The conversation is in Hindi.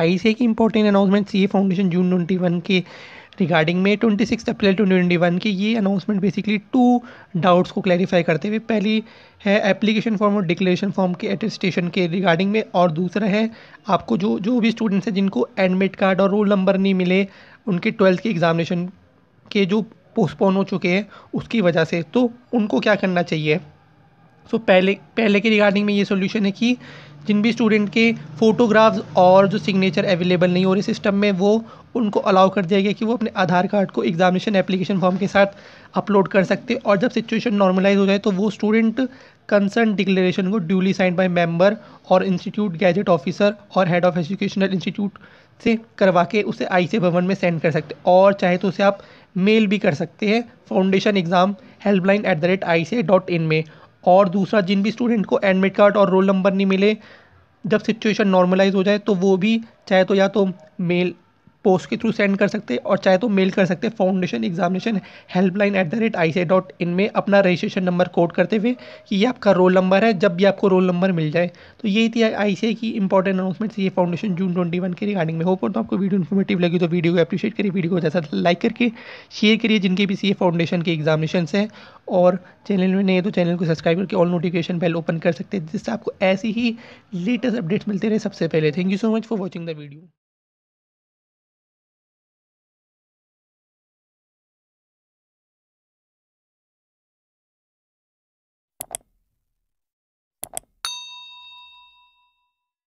आई की important announcement C foundation June twenty one के रिगार्डिंग में twenty six April twenty twenty one की ये अनाउंसमेंट बेसिकली टू डाउट्स को क्लैरिफाई करते हुए पहली है एप्लीकेशन फॉर्म और डिक्लेरेशन फॉर्म के एटेस्टेशन के रिगार्डिंग में और दूसरा है आपको जो जो भी स्टूडेंट्स हैं जिनको एडमिट कार्ड और रोल नंबर नहीं मिले उनके ट्वेल्थ के एग्जामिनेशन के जो पोस्टपोन हो चुके हैं उसकी वजह से तो उनको क्या करना चाहिए सो so, पहले पहले के रिगार्डिंग में ये सोल्यूशन है कि जिन भी स्टूडेंट के फ़ोटोग्राफ्स और जो सिग्नेचर अवेलेबल नहीं हो रहे सिस्टम में वो उनको अलाउ कर दिया गया कि वो अपने आधार कार्ड को एग्जामिनेशन एप्लीकेशन फॉर्म के साथ अपलोड कर सकते और जब सिचुएशन नॉर्मलाइज हो जाए तो वो स्टूडेंट कंसर्न डिक्लेरेशन को ड्यूली साइन बाय मेंबर और इंस्टीट्यूट गैजेट ऑफिसर और हेड ऑफ एजुकेशनल इंस्टीट्यूट से करवा के उसे आई से भवन में सेंड कर सकते और चाहे तो उसे आप मेल भी कर सकते हैं foundation exam helpline at the rate I C dot in में और दूसरा जिन भी स्टूडेंट को एडमिट कार्ड और रोल नंबर नहीं मिले जब सिचुएशन नॉर्मलाइज हो जाए तो वो भी चाहे तो या तो मेल पोस्ट के थ्रू सेंड कर सकते हैं और चाहे तो मेल कर सकते हैं foundation examination helpline at the rate I C dot in में अपना रजिस्ट्रेशन नंबर कोड करते हुए कि ये आपका रोल नंबर है जब भी आपको रोल नंबर मिल जाए तो यही थी आई सी की इंपॉर्टेंट अनाउंसमेंट ये फाउंडेशन जून ट्वेंटी वन के रिगार्डिंग में हो पर तो आपको वीडियो इन्फॉर्मेटिव लगी तो वीडियो को अप्रिशिएट करिए वीडियो को जैसा लाइक करके शेयर करिए जिनके भी सी फाउंडेशन के एग्जामिनेशन है और चैनल में नहीं है तो चैनल को सब्सक्राइब करके ऑल नोटिफिकेशन बेल ओपन कर सकते हैं जिससे आपको ऐसी ही लेटेस्ट अपडेट्स मिलते रहे सबसे पहले thank you so much for watching the video